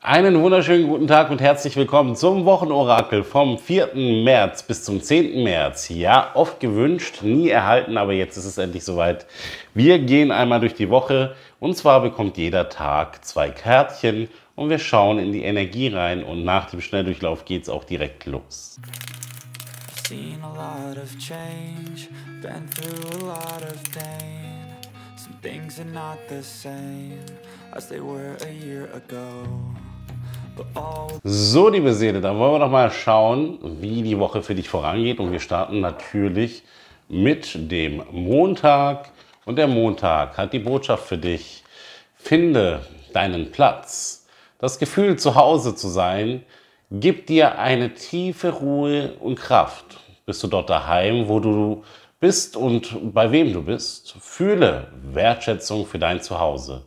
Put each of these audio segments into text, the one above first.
Einen wunderschönen guten Tag und herzlich willkommen zum Wochenorakel vom 4. März bis zum 10. März. Ja, oft gewünscht, nie erhalten, aber jetzt ist es endlich soweit. Wir gehen einmal durch die Woche und zwar bekommt jeder Tag zwei Kärtchen und wir schauen in die Energie rein und nach dem Schnelldurchlauf geht es auch direkt los. Seen a lot of change, been through a lot of pain. Some things are not the same as they were a year ago. So, liebe Seele, dann wollen wir noch mal schauen, wie die Woche für dich vorangeht. Und wir starten natürlich mit dem Montag. Und der Montag hat die Botschaft für dich. Finde deinen Platz. Das Gefühl, zu Hause zu sein, gibt dir eine tiefe Ruhe und Kraft. Bist du dort daheim, wo du bist und bei wem du bist? Fühle Wertschätzung für dein Zuhause,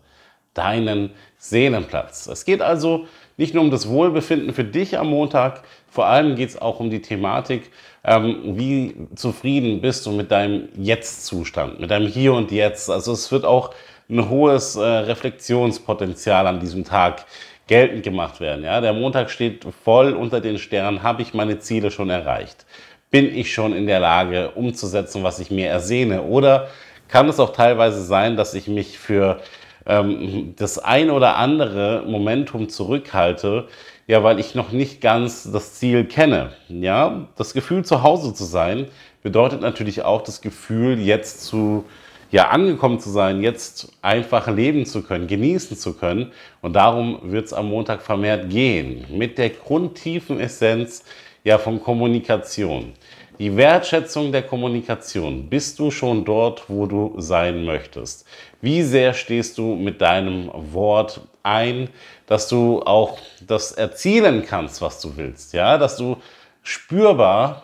deinen Seelenplatz. Es geht also um nicht nur um das Wohlbefinden für dich am Montag, vor allem geht es auch um die Thematik, ähm, wie zufrieden bist du mit deinem Jetzt-Zustand, mit deinem Hier und Jetzt. Also es wird auch ein hohes äh, Reflexionspotenzial an diesem Tag geltend gemacht werden. Ja? Der Montag steht voll unter den Sternen, habe ich meine Ziele schon erreicht? Bin ich schon in der Lage umzusetzen, was ich mir ersehne? Oder kann es auch teilweise sein, dass ich mich für ähm, das ein oder andere Momentum zurückhalte, ja, weil ich noch nicht ganz das Ziel kenne. Ja, das Gefühl zu Hause zu sein bedeutet natürlich auch das Gefühl jetzt zu ja, angekommen zu sein, jetzt einfach leben zu können, genießen zu können. Und darum wird es am Montag vermehrt gehen. Mit der grundtiefen Essenz ja, von Kommunikation. Die Wertschätzung der Kommunikation. Bist du schon dort, wo du sein möchtest? Wie sehr stehst du mit deinem Wort ein, dass du auch das erzielen kannst, was du willst? Ja, dass du spürbar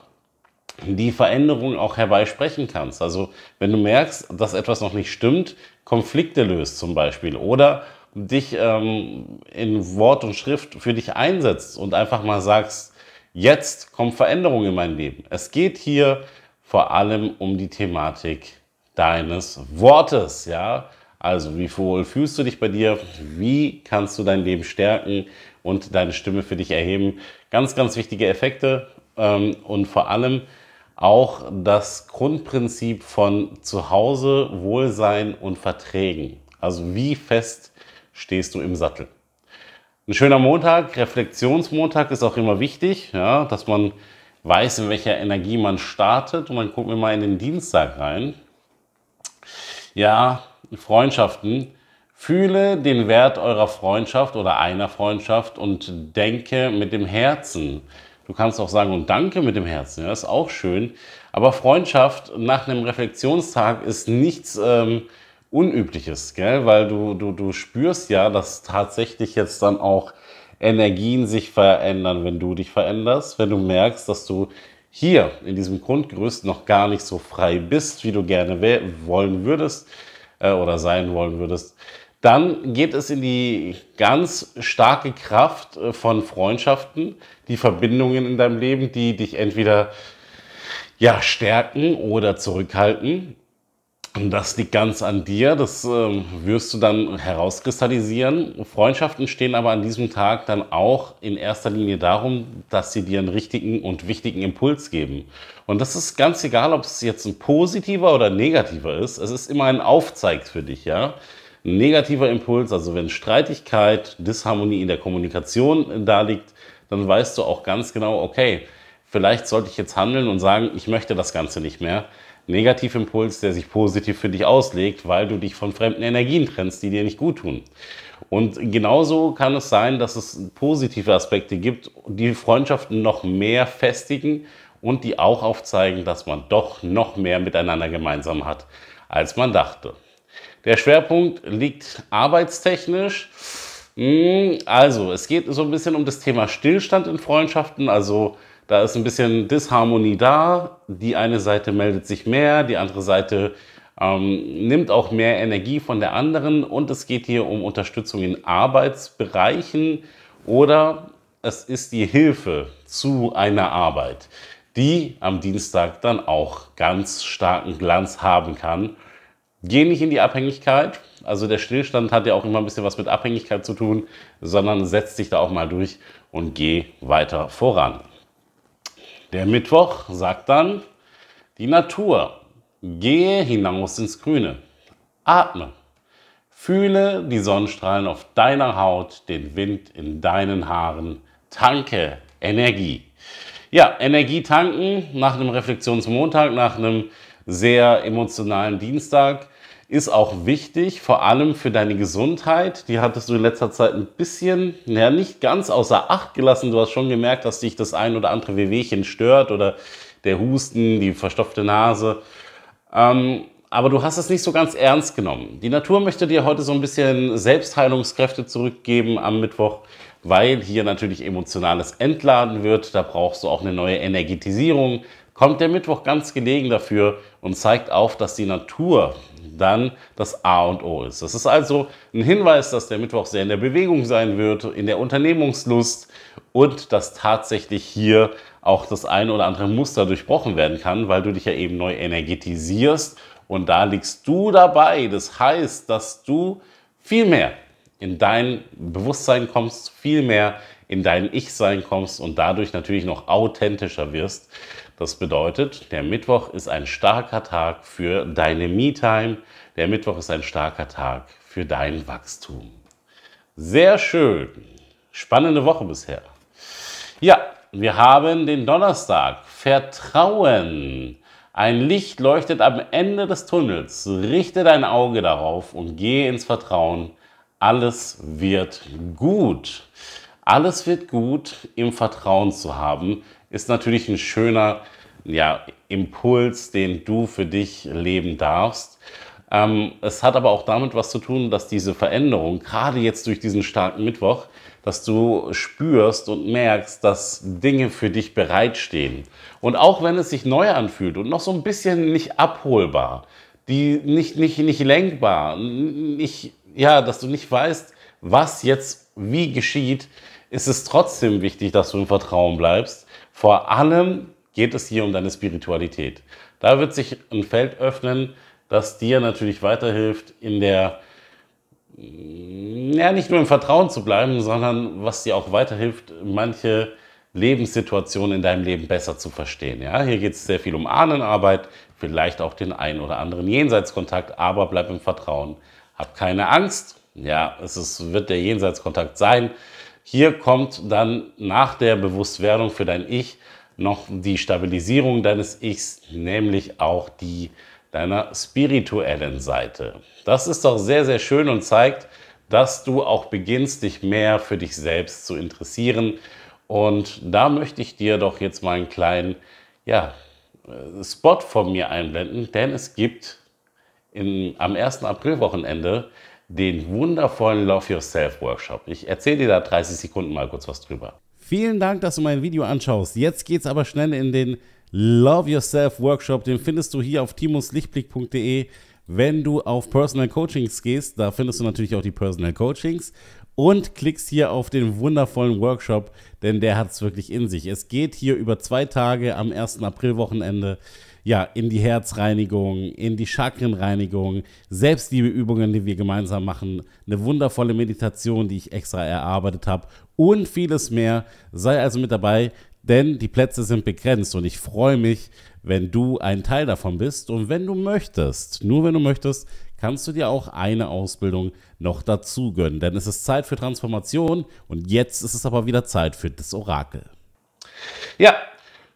die Veränderung auch herbeisprechen kannst. Also wenn du merkst, dass etwas noch nicht stimmt, Konflikte löst zum Beispiel oder dich ähm, in Wort und Schrift für dich einsetzt und einfach mal sagst, Jetzt kommt Veränderung in mein Leben. Es geht hier vor allem um die Thematik deines Wortes, ja. Also, wie wohl fühlst du dich bei dir? Wie kannst du dein Leben stärken und deine Stimme für dich erheben? Ganz, ganz wichtige Effekte ähm, und vor allem auch das Grundprinzip von Zuhause, Wohlsein und Verträgen. Also, wie fest stehst du im Sattel? Ein schöner Montag, Reflexionsmontag ist auch immer wichtig, ja, dass man weiß, in welcher Energie man startet. Und dann gucken wir mal in den Dienstag rein. Ja, Freundschaften. Fühle den Wert eurer Freundschaft oder einer Freundschaft und denke mit dem Herzen. Du kannst auch sagen und danke mit dem Herzen, ja, ist auch schön. Aber Freundschaft nach einem Reflexionstag ist nichts, ähm, Unübliches, gell? Weil du, du, du spürst ja, dass tatsächlich jetzt dann auch Energien sich verändern, wenn du dich veränderst, wenn du merkst, dass du hier in diesem Grundgerüst noch gar nicht so frei bist, wie du gerne wollen würdest äh, oder sein wollen würdest, dann geht es in die ganz starke Kraft äh, von Freundschaften, die Verbindungen in deinem Leben, die dich entweder ja, stärken oder zurückhalten und das liegt ganz an dir, das äh, wirst du dann herauskristallisieren. Freundschaften stehen aber an diesem Tag dann auch in erster Linie darum, dass sie dir einen richtigen und wichtigen Impuls geben. Und das ist ganz egal, ob es jetzt ein positiver oder negativer ist. Es ist immer ein Aufzeig für dich, ja. Ein negativer Impuls, also wenn Streitigkeit, Disharmonie in der Kommunikation da liegt, dann weißt du auch ganz genau, okay, vielleicht sollte ich jetzt handeln und sagen, ich möchte das Ganze nicht mehr Negativimpuls, der sich positiv für dich auslegt, weil du dich von fremden Energien trennst, die dir nicht gut tun. Und genauso kann es sein, dass es positive Aspekte gibt, die Freundschaften noch mehr festigen und die auch aufzeigen, dass man doch noch mehr miteinander gemeinsam hat, als man dachte. Der Schwerpunkt liegt arbeitstechnisch. Hm, also, es geht so ein bisschen um das Thema Stillstand in Freundschaften, also da ist ein bisschen Disharmonie da. Die eine Seite meldet sich mehr, die andere Seite ähm, nimmt auch mehr Energie von der anderen und es geht hier um Unterstützung in Arbeitsbereichen oder es ist die Hilfe zu einer Arbeit, die am Dienstag dann auch ganz starken Glanz haben kann. Geh nicht in die Abhängigkeit, also der Stillstand hat ja auch immer ein bisschen was mit Abhängigkeit zu tun, sondern setz dich da auch mal durch und geh weiter voran. Der Mittwoch sagt dann, die Natur, gehe hinaus ins Grüne, atme, fühle die Sonnenstrahlen auf deiner Haut, den Wind in deinen Haaren, tanke Energie. Ja, Energie tanken nach einem Reflexionsmontag, nach einem sehr emotionalen Dienstag ist auch wichtig, vor allem für deine Gesundheit. Die hattest du in letzter Zeit ein bisschen, ja, nicht ganz außer Acht gelassen. Du hast schon gemerkt, dass dich das ein oder andere Wehwehchen stört oder der Husten, die verstopfte Nase. Ähm, aber du hast es nicht so ganz ernst genommen. Die Natur möchte dir heute so ein bisschen Selbstheilungskräfte zurückgeben am Mittwoch, weil hier natürlich emotionales Entladen wird. Da brauchst du auch eine neue Energetisierung kommt der Mittwoch ganz gelegen dafür und zeigt auf, dass die Natur dann das A und O ist. Das ist also ein Hinweis, dass der Mittwoch sehr in der Bewegung sein wird, in der Unternehmungslust und dass tatsächlich hier auch das eine oder andere Muster durchbrochen werden kann, weil du dich ja eben neu energetisierst und da liegst du dabei. Das heißt, dass du viel mehr in dein Bewusstsein kommst, viel mehr in dein Ich-Sein kommst und dadurch natürlich noch authentischer wirst. Das bedeutet, der Mittwoch ist ein starker Tag für deine Me-Time. Der Mittwoch ist ein starker Tag für dein Wachstum. Sehr schön. Spannende Woche bisher. Ja, wir haben den Donnerstag. Vertrauen. Ein Licht leuchtet am Ende des Tunnels. Richte dein Auge darauf und gehe ins Vertrauen. Alles wird gut. Alles wird gut im Vertrauen zu haben, ist natürlich ein schöner ja, Impuls, den du für dich leben darfst. Ähm, es hat aber auch damit was zu tun, dass diese Veränderung, gerade jetzt durch diesen starken Mittwoch, dass du spürst und merkst, dass Dinge für dich bereitstehen. Und auch wenn es sich neu anfühlt und noch so ein bisschen nicht abholbar, die nicht, nicht, nicht lenkbar, nicht, ja, dass du nicht weißt, was jetzt wie geschieht, ist es trotzdem wichtig, dass du im Vertrauen bleibst vor allem geht es hier um deine Spiritualität. Da wird sich ein Feld öffnen, das dir natürlich weiterhilft, in der, mm, ja, nicht nur im Vertrauen zu bleiben, sondern was dir auch weiterhilft, manche Lebenssituationen in deinem Leben besser zu verstehen. Ja? Hier geht es sehr viel um Ahnenarbeit, vielleicht auch den einen oder anderen Jenseitskontakt, aber bleib im Vertrauen. Hab keine Angst. Ja, es ist, wird der Jenseitskontakt sein. Hier kommt dann nach der Bewusstwerdung für dein Ich noch die Stabilisierung deines Ichs, nämlich auch die deiner spirituellen Seite. Das ist doch sehr, sehr schön und zeigt, dass du auch beginnst, dich mehr für dich selbst zu interessieren. Und da möchte ich dir doch jetzt mal einen kleinen ja, äh, Spot von mir einblenden, denn es gibt in, am 1. Aprilwochenende den wundervollen Love Yourself Workshop. Ich erzähle dir da 30 Sekunden mal kurz was drüber. Vielen Dank, dass du mein Video anschaust. Jetzt geht es aber schnell in den Love Yourself Workshop. Den findest du hier auf timuslichtblick.de. Wenn du auf Personal Coachings gehst, da findest du natürlich auch die Personal Coachings und klickst hier auf den wundervollen Workshop, denn der hat es wirklich in sich. Es geht hier über zwei Tage am 1. April-Wochenende ja, in die Herzreinigung, in die Chakrenreinigung, Selbstliebeübungen, die wir gemeinsam machen, eine wundervolle Meditation, die ich extra erarbeitet habe und vieles mehr. Sei also mit dabei, denn die Plätze sind begrenzt und ich freue mich, wenn du ein Teil davon bist und wenn du möchtest, nur wenn du möchtest, kannst du dir auch eine Ausbildung noch dazu gönnen, denn es ist Zeit für Transformation und jetzt ist es aber wieder Zeit für das Orakel. Ja,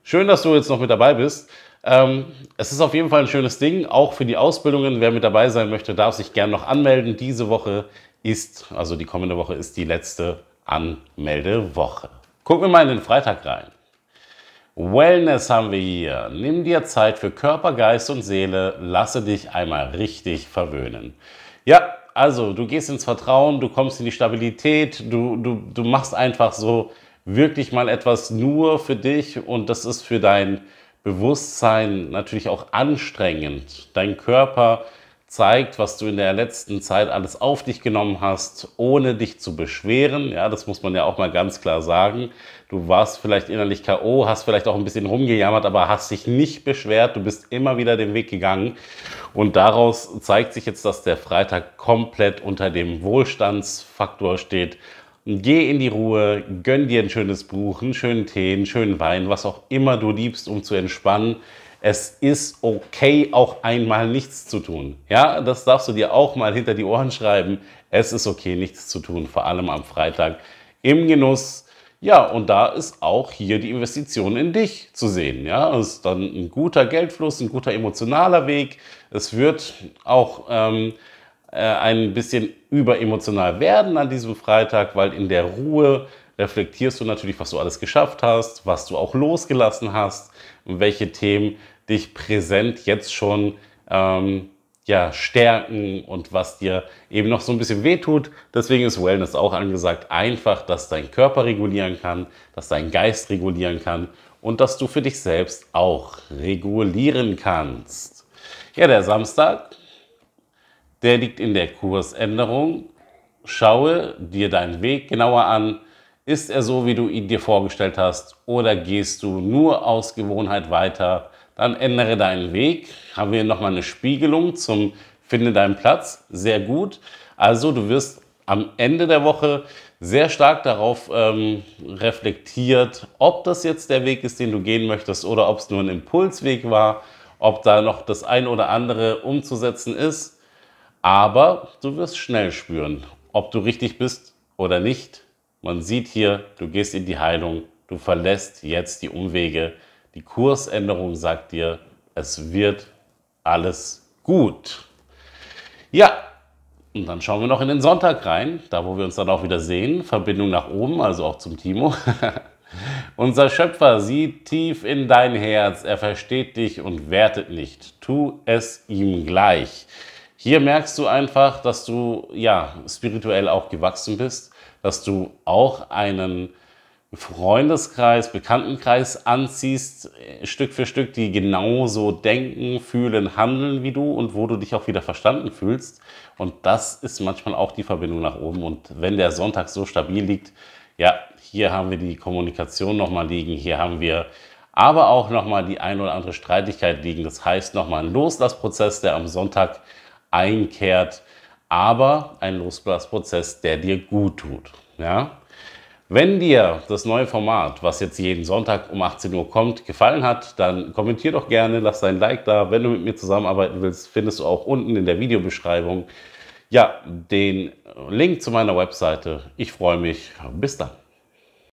schön, dass du jetzt noch mit dabei bist. Ähm, es ist auf jeden Fall ein schönes Ding, auch für die Ausbildungen. Wer mit dabei sein möchte, darf sich gerne noch anmelden. Diese Woche ist, also die kommende Woche ist die letzte Anmeldewoche. Gucken wir mal in den Freitag rein. Wellness haben wir hier. Nimm dir Zeit für Körper, Geist und Seele. Lasse dich einmal richtig verwöhnen. Ja, also du gehst ins Vertrauen, du kommst in die Stabilität, du, du, du machst einfach so wirklich mal etwas nur für dich und das ist für dein Bewusstsein natürlich auch anstrengend. Dein Körper zeigt, was du in der letzten Zeit alles auf dich genommen hast, ohne dich zu beschweren. Ja, das muss man ja auch mal ganz klar sagen. Du warst vielleicht innerlich K.O., hast vielleicht auch ein bisschen rumgejammert, aber hast dich nicht beschwert. Du bist immer wieder den Weg gegangen. Und daraus zeigt sich jetzt, dass der Freitag komplett unter dem Wohlstandsfaktor steht Geh in die Ruhe, gönn dir ein schönes Buch, einen schönen Tee, einen schönen Wein, was auch immer du liebst, um zu entspannen. Es ist okay, auch einmal nichts zu tun. Ja, das darfst du dir auch mal hinter die Ohren schreiben. Es ist okay, nichts zu tun, vor allem am Freitag im Genuss. Ja, und da ist auch hier die Investition in dich zu sehen. Ja, das ist dann ein guter Geldfluss, ein guter emotionaler Weg. Es wird auch ähm, äh, ein bisschen überemotional werden an diesem Freitag, weil in der Ruhe reflektierst du natürlich, was du alles geschafft hast, was du auch losgelassen hast, welche Themen dich präsent jetzt schon ähm, ja, stärken und was dir eben noch so ein bisschen wehtut. Deswegen ist Wellness auch angesagt, einfach, dass dein Körper regulieren kann, dass dein Geist regulieren kann und dass du für dich selbst auch regulieren kannst. Ja, der Samstag der liegt in der Kursänderung. Schaue dir deinen Weg genauer an. Ist er so, wie du ihn dir vorgestellt hast, oder gehst du nur aus Gewohnheit weiter? Dann ändere deinen Weg. Haben wir nochmal eine Spiegelung zum Finde deinen Platz. Sehr gut. Also du wirst am Ende der Woche sehr stark darauf ähm, reflektiert, ob das jetzt der Weg ist, den du gehen möchtest oder ob es nur ein Impulsweg war, ob da noch das ein oder andere umzusetzen ist. Aber du wirst schnell spüren, ob du richtig bist oder nicht. Man sieht hier, du gehst in die Heilung, du verlässt jetzt die Umwege. Die Kursänderung sagt dir, es wird alles gut. Ja, und dann schauen wir noch in den Sonntag rein, da wo wir uns dann auch wieder sehen. Verbindung nach oben, also auch zum Timo. Unser Schöpfer sieht tief in dein Herz, er versteht dich und wertet nicht. Tu es ihm gleich. Hier merkst du einfach, dass du ja spirituell auch gewachsen bist, dass du auch einen Freundeskreis, Bekanntenkreis anziehst, äh, Stück für Stück, die genauso denken, fühlen, handeln wie du und wo du dich auch wieder verstanden fühlst. Und das ist manchmal auch die Verbindung nach oben. Und wenn der Sonntag so stabil liegt, ja, hier haben wir die Kommunikation nochmal liegen, hier haben wir aber auch nochmal die ein oder andere Streitigkeit liegen. Das heißt nochmal ein Loslassprozess, der am Sonntag einkehrt, aber ein Losblasprozess, der dir gut tut. Ja? Wenn dir das neue Format, was jetzt jeden Sonntag um 18 Uhr kommt, gefallen hat, dann kommentier doch gerne, lass dein Like da. Wenn du mit mir zusammenarbeiten willst, findest du auch unten in der Videobeschreibung ja, den Link zu meiner Webseite. Ich freue mich. Bis dann.